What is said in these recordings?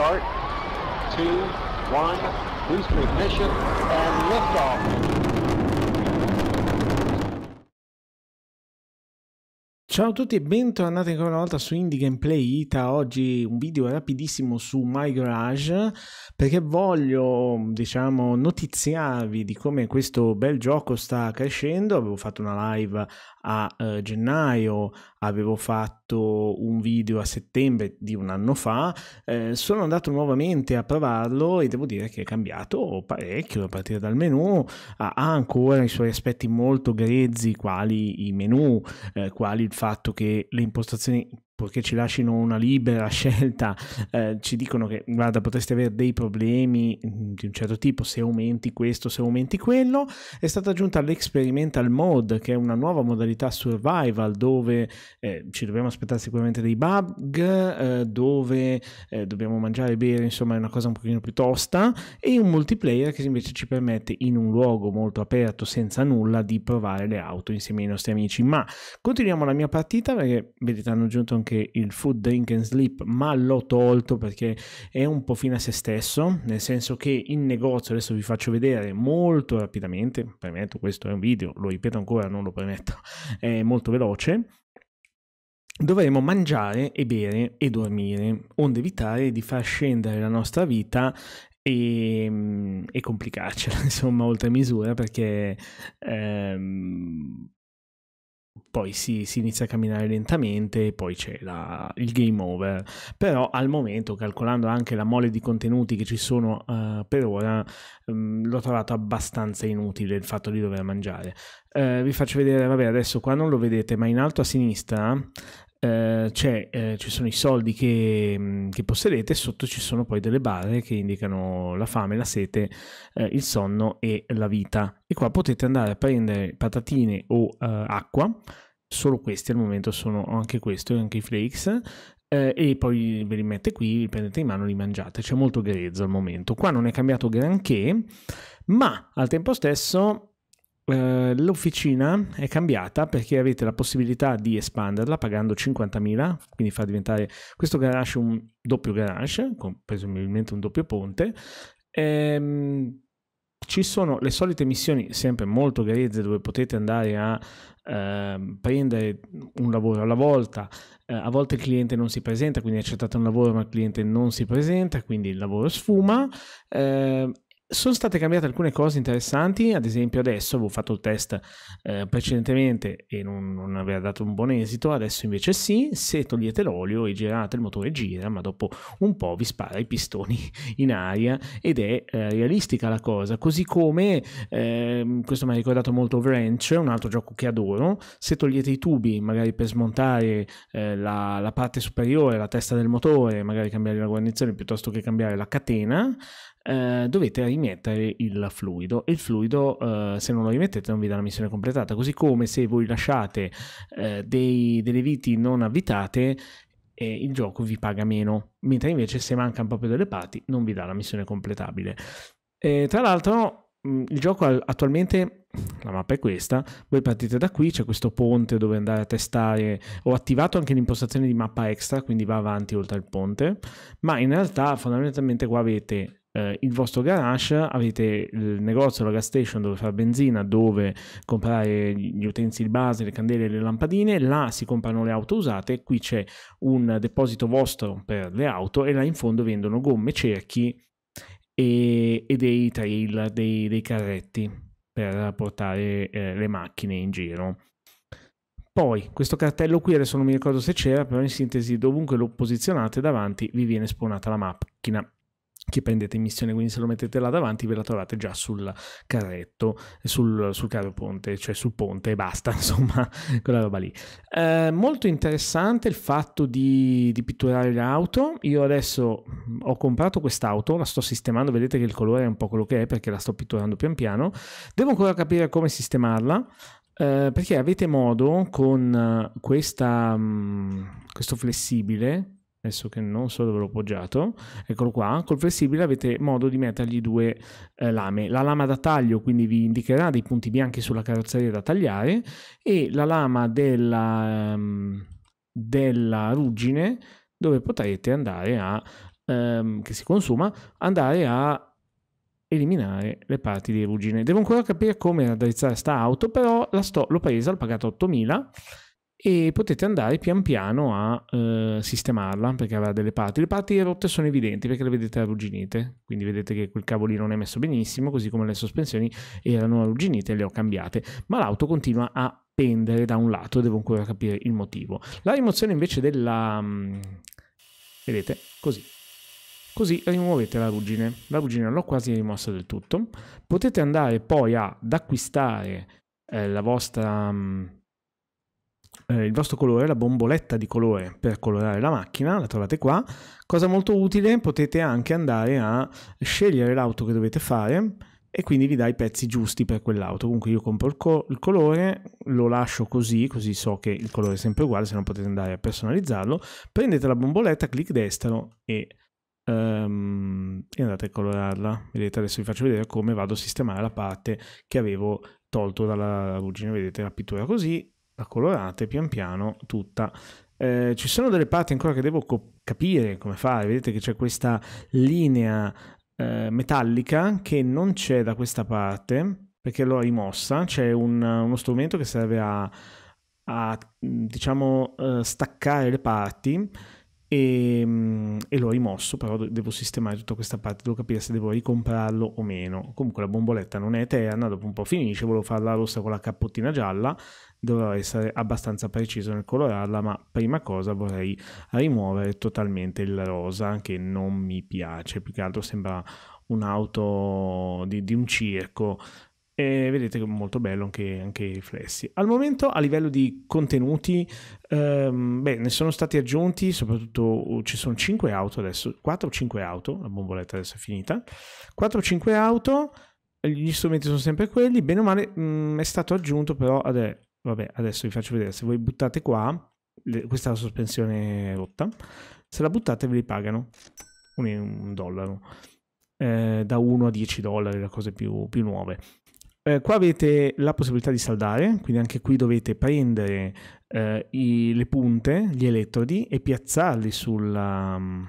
start, two, one, boost ignition, and liftoff. Ciao a tutti e bentornati ancora una volta su Indie Gameplay Ita, oggi un video rapidissimo su My Garage perché voglio diciamo notiziarvi di come questo bel gioco sta crescendo, avevo fatto una live a eh, gennaio, avevo fatto un video a settembre di un anno fa, eh, sono andato nuovamente a provarlo e devo dire che è cambiato parecchio a partire dal menu, ha, ha ancora i suoi aspetti molto grezzi quali i menu, eh, quali il fatto che le impostazioni purché ci lasciano una libera scelta, eh, ci dicono che guarda potresti avere dei problemi mm, di un certo tipo se aumenti questo, se aumenti quello, è stata aggiunta l'experimental mode che è una nuova modalità survival dove eh, ci dobbiamo aspettare sicuramente dei bug, eh, dove eh, dobbiamo mangiare e bere, insomma è una cosa un pochino più tosta e un multiplayer che invece ci permette in un luogo molto aperto senza nulla di provare le auto insieme ai nostri amici. Ma continuiamo la mia partita perché vedete hanno aggiunto anche anche il Food Drink and Sleep, ma l'ho tolto perché è un po' fine a se stesso, nel senso che in negozio adesso vi faccio vedere molto rapidamente, premetto questo è un video, lo ripeto ancora, non lo premetto, è molto veloce, dovremo mangiare e bere e dormire, onde evitare di far scendere la nostra vita e, mm, e complicarcela, insomma, oltre misura, perché ehm, poi si, si, inizia a camminare lentamente, e poi c'è la, il game over. Però al momento, calcolando anche la mole di contenuti che ci sono uh, per ora, um, l'ho trovato abbastanza inutile il fatto di dover mangiare. Uh, vi faccio vedere, vabbè, adesso qua non lo vedete, ma in alto a sinistra Uh, uh, ci sono i soldi che, mh, mm, che, possedete, sotto ci sono poi delle barre che indicano la fame, la sete, uh, il sonno e la vita. E qua potete andare a prendere patatine o acqua solo questi al momento sono anche questo e anche i flakes eh, e poi ve li mette qui, li prendete in mano li mangiate, c'è molto grezzo al momento. Qua non è cambiato granché, ma al tempo stesso eh, l'officina è cambiata perché avete la possibilità di espanderla pagando 50.000, quindi fa diventare questo garage un doppio garage, con presumibilmente un doppio ponte. Ehm, ci sono le solite missioni, sempre molto grezze, dove potete andare a eh, prendere un lavoro alla volta. Eh, a volte il cliente non si presenta, quindi accettate un lavoro, ma il cliente non si presenta, quindi il lavoro sfuma. Eh, sono state cambiate alcune cose interessanti, ad esempio adesso avevo fatto il test eh, precedentemente e non, non, aveva dato un buon esito, adesso invece sì, se togliete l'olio e girate il motore gira, ma dopo un po' vi spara i pistoni in aria ed è eh, realistica la cosa, così come eh, questo mi ha ricordato molto Wrench, un altro gioco che adoro, se togliete i tubi magari per smontare eh, la, la parte superiore, la testa del motore, magari cambiare la guarnizione piuttosto che cambiare la catena, eh, dovete rimettere il fluido e il fluido eh, se non lo rimettete non vi dà la missione completata, così come se voi lasciate eh, dei, delle viti non avvitate il gioco vi paga meno, mentre invece se mancano proprio delle parti non vi dà la missione completabile. Eh, tra l'altro Mm, il gioco attualmente la mappa è questa voi partite da qui c'è questo ponte dove andare a testare ho attivato anche l'impostazione di mappa extra quindi va avanti oltre al ponte ma in realtà fondamentalmente qua avete eh, il vostro garage avete il negozio la gas station dove fare benzina dove comprare gli utensili base le candele le lampadine là si comprano le auto usate qui c'è un deposito vostro per le auto e là in fondo vendono gomme cerchi e, e dei trail, dei, dei, carretti per portare eh, le macchine in giro. Poi, questo cartello qui, adesso non mi ricordo se c'era, però in sintesi, dovunque lo posizionate davanti, vi viene spawnata la macchina che prendete in missione, quindi se lo mettete là davanti ve la trovate già sul carretto, sul, sul carro ponte, cioè sul ponte e basta, insomma, quella roba lì. Eh, molto interessante il fatto di, di pitturare le auto, io adesso mm, ho comprato quest'auto, la sto sistemando, vedete che il colore è un po' quello che è perché la sto pitturando pian piano, devo ancora capire come sistemarla, eh, perché avete modo con questa, mm, questo flessibile adesso che non so dove l'ho poggiato, eccolo qua, col flessibile avete modo di mettergli due eh, lame, la lama da taglio quindi vi indicherà dei punti bianchi sulla carrozzeria da tagliare e la lama della, ehm, della ruggine dove potrete andare a, ehm, che si consuma, andare a eliminare le parti di ruggine. Devo ancora capire come raddrizzare sta auto, però la sto, l'ho presa, l'ho pagata 8000 e potete andare pian piano a eh, sistemarla perché avrà delle parti. Le parti rotte sono evidenti perché le vedete arrugginite, quindi vedete che quel cavo lì non è messo benissimo, così come le sospensioni erano arrugginite e le ho cambiate, ma l'auto continua a pendere da un lato, devo ancora capire il motivo. La rimozione invece della... Mm, vedete, così, Così rimuovete la ruggine. La ruggine l'ho quasi rimossa del tutto. Potete andare poi ad acquistare eh, la vostra mh, mm, eh, il vostro colore, la bomboletta di colore per colorare la macchina, la trovate qua. Cosa molto utile, potete anche andare a scegliere l'auto che dovete fare e quindi vi dà i pezzi giusti per quell'auto. Comunque io compro il, co- il, colore, lo lascio così, così so che il colore è sempre uguale, se non potete andare a personalizzarlo. Prendete la bomboletta, clic destro e, um, e andate a colorarla. Vedete, adesso vi faccio vedere come vado a sistemare la parte che avevo tolto dalla ruggine, vedete la pittura così, la colorate pian piano tutta. Eh, ci sono delle parti ancora che devo co- capire come fare, vedete che c'è questa linea eh, metallica che non c'è da questa parte perché l'ho rimossa, c'è un, uno strumento che serve a, a diciamo, eh, staccare le parti e, ehm, e, l'ho rimosso, però devo sistemare tutta questa parte, devo capire se devo ricomprarlo o meno. Comunque la bomboletta non è eterna, dopo un po' finisce, volevo farla rossa con la cappottina gialla, dovrò essere abbastanza preciso nel colorarla, ma prima cosa vorrei rimuovere totalmente il rosa che non mi piace, più che altro sembra un'auto di, di un circo e vedete che è molto bello anche, anche, i riflessi. Al momento a livello di contenuti, ehm, beh, ne sono stati aggiunti, soprattutto uh, ci sono 5 auto adesso, 4 o 5 auto, la bomboletta adesso è finita, 4 o 5 auto, gli strumenti sono sempre quelli, bene o male mh, mm, è stato aggiunto però, adè, vabbè, adesso vi faccio vedere, se voi buttate qua, le, questa è la sospensione rotta, se la buttate ve li pagano un, un dollaro. Eh, da 1 a 10 dollari, le cose più, più nuove. Eh, qua avete la possibilità di saldare, quindi anche qui dovete prendere eh, i, le punte, gli elettrodi e piazzarli sulla, mm,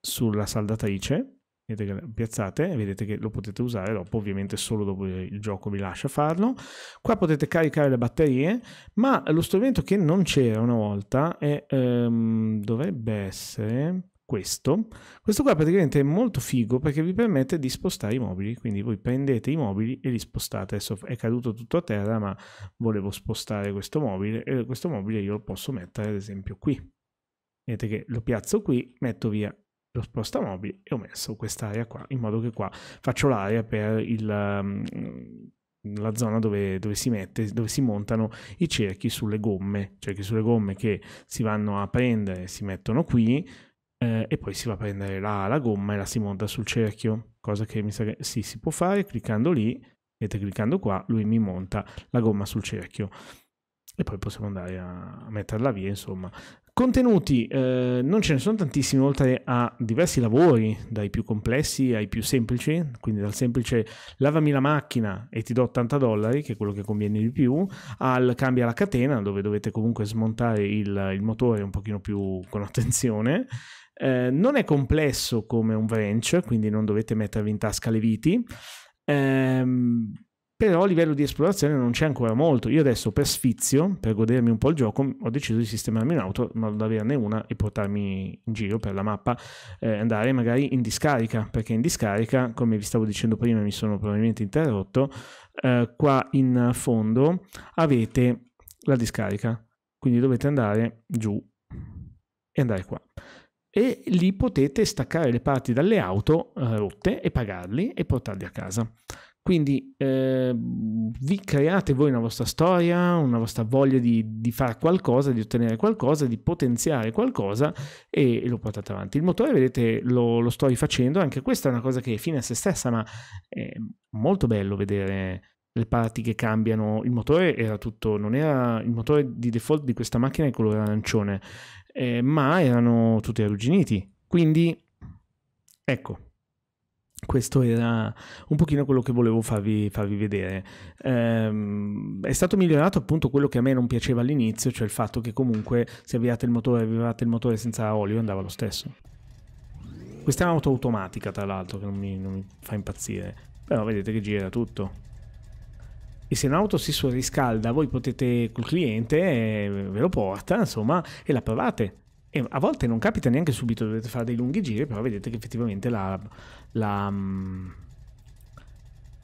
sulla saldatrice. Vedete che piazzate, vedete che lo potete usare dopo, ovviamente solo dopo il gioco vi lascia farlo. Qua potete caricare le batterie, ma lo strumento che non c'era una volta è, ehm, dovrebbe essere questo. Questo qua praticamente è molto figo perché vi permette di spostare i mobili, quindi voi prendete i mobili e li spostate. Adesso è caduto tutto a terra, ma volevo spostare questo mobile e questo mobile io lo posso mettere ad esempio qui. Vedete che lo piazzo qui, metto via lo spostamobili e ho messo quest'area qua, in modo che qua faccio l'area per il... Mm, la zona dove, dove, si mette, dove si montano i cerchi sulle gomme, cerchi sulle gomme che si vanno a prendere, si mettono qui, eh, e poi si va a prendere la, la, gomma e la si monta sul cerchio, cosa che mi sa che sì, si può fare cliccando lì, e cliccando qua, lui mi monta la gomma sul cerchio e poi possiamo andare a, a metterla via, insomma. Contenuti, eh, non ce ne sono tantissimi, oltre a diversi lavori, dai più complessi ai più semplici, quindi dal semplice lavami la macchina e ti do 80 dollari, che è quello che conviene di più, al cambia la catena, dove dovete comunque smontare il, il motore un pochino più con attenzione, eh, non è complesso come un venture, quindi non dovete mettervi in tasca le viti. Ehm, però a livello di esplorazione non c'è ancora molto. Io adesso per sfizio, per godermi un po' il gioco, ho deciso di sistemarmi un'auto, non averne una e portarmi in giro per la mappa, eh, andare magari in discarica, perché in discarica, come vi stavo dicendo prima, mi sono probabilmente interrotto, eh, qua in fondo avete la discarica, quindi dovete andare giù e andare qua e lì potete staccare le parti dalle auto eh, rotte e pagarli e portarli a casa. Quindi eh, vi create voi una vostra storia, una vostra voglia di, di fare qualcosa, di ottenere qualcosa, di potenziare qualcosa e, lo portate avanti. Il motore, vedete, lo, lo sto rifacendo, anche questa è una cosa che è fine a se stessa, ma è molto bello vedere le parti che cambiano. Il motore era tutto, non era il motore di default di questa macchina è colore arancione eh, ma erano tutti arrugginiti. Quindi, ecco, questo era un pochino quello che volevo farvi, farvi vedere. Ehm, è stato migliorato appunto quello che a me non piaceva all'inizio, cioè il fatto che comunque se avviate il motore, avviate il motore senza olio andava lo stesso. Questa è un'auto automatica tra l'altro che non mi, non mi fa impazzire, però vedete che gira tutto e se un'auto si surriscalda voi potete col cliente eh, ve lo porta insomma e la provate e a volte non capita neanche subito dovete fare dei lunghi giri però vedete che effettivamente la, la, mm,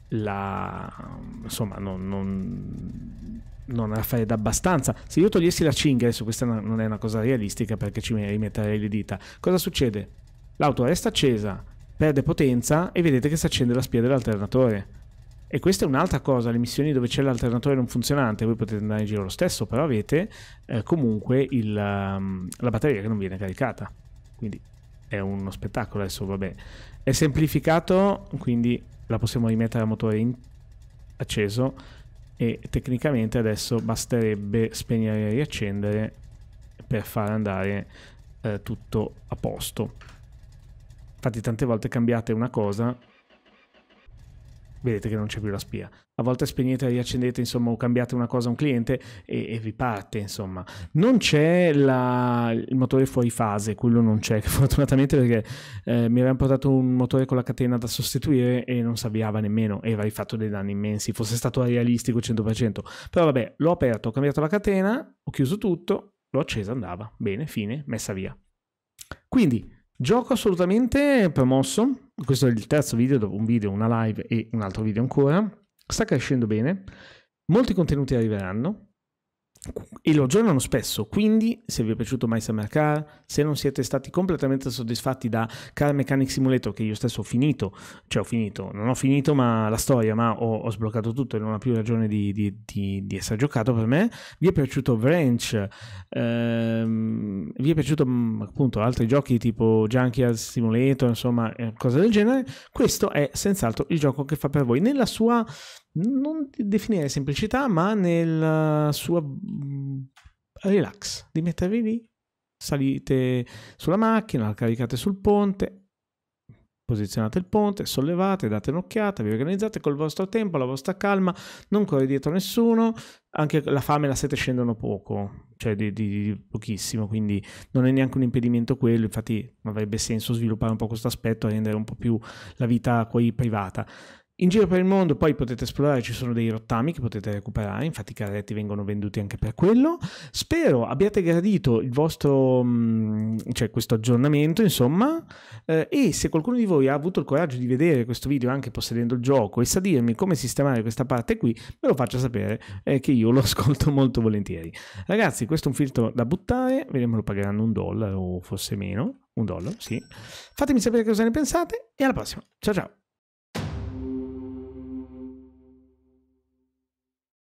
la insomma non, non non la fai abbastanza. Se io togliessi la cinghia, adesso questa non è una cosa realistica perché ci rimetterei le dita, cosa succede? L'auto resta accesa, perde potenza e vedete che si accende la spia dell'alternatore. E questa è un'altra cosa, le missioni dove c'è l'alternatore non funzionante, voi potete andare in giro lo stesso, però avete eh, comunque il, um, la batteria che non viene caricata. Quindi è uno spettacolo adesso, vabbè. È semplificato, quindi la possiamo rimettere a motore in... acceso e tecnicamente adesso basterebbe spegnere e riaccendere per far andare eh, tutto a posto. Infatti tante volte cambiate una cosa vedete che non c'è più la spia. A volte spegnete e riaccendete, insomma, o cambiate una cosa a un cliente e, e parte, insomma. Non c'è la, il motore fuori fase, quello non c'è, fortunatamente perché eh, mi avevano portato un motore con la catena da sostituire e non si avviava nemmeno e avrei fatto dei danni immensi, fosse stato realistico 100%. Però vabbè, l'ho aperto, ho cambiato la catena, ho chiuso tutto, l'ho accesa, andava, bene, fine, messa via. Quindi, gioco assolutamente promosso, questo è il terzo video, dopo un video, una live e un altro video ancora, sta crescendo bene, molti contenuti arriveranno, e lo aggiornano spesso, quindi se vi è piaciuto My Summer Car, se non siete stati completamente soddisfatti da Car Mechanic Simulator che io stesso ho finito, cioè ho finito, non ho finito ma la storia, ma ho, ho sbloccato tutto e non ha più ragione di, di, di, di, essere giocato per me, vi è piaciuto Wrench, ehm, vi è piaciuto mm, appunto altri giochi tipo Junkyard Simulator, insomma eh, cose del genere, questo è senz'altro il gioco che fa per voi nella sua non definire semplicità, ma nel eh, suo mm, relax, di mettervi lì, salite sulla macchina, la caricate sul ponte, posizionate il ponte, sollevate, date un'occhiata, vi organizzate col vostro tempo, la vostra calma, non corre dietro nessuno, anche la fame e la sete scendono poco, cioè di, di, di pochissimo, quindi non è neanche un impedimento quello, infatti avrebbe senso sviluppare un po' questo aspetto, e rendere un po' più la vita poi privata. In giro per il mondo poi potete esplorare, ci sono dei rottami che potete recuperare, infatti i carretti vengono venduti anche per quello. Spero abbiate gradito il vostro, mm, cioè questo aggiornamento, insomma, eh, e se qualcuno di voi ha avuto il coraggio di vedere questo video anche possedendo il gioco e sa dirmi come sistemare questa parte qui, me lo faccia sapere eh, che io lo ascolto molto volentieri. Ragazzi, questo è un filtro da buttare, vediamo lo pagheranno un dollaro o forse meno, un dollaro, sì. Fatemi sapere cosa ne pensate e alla prossima. Ciao ciao!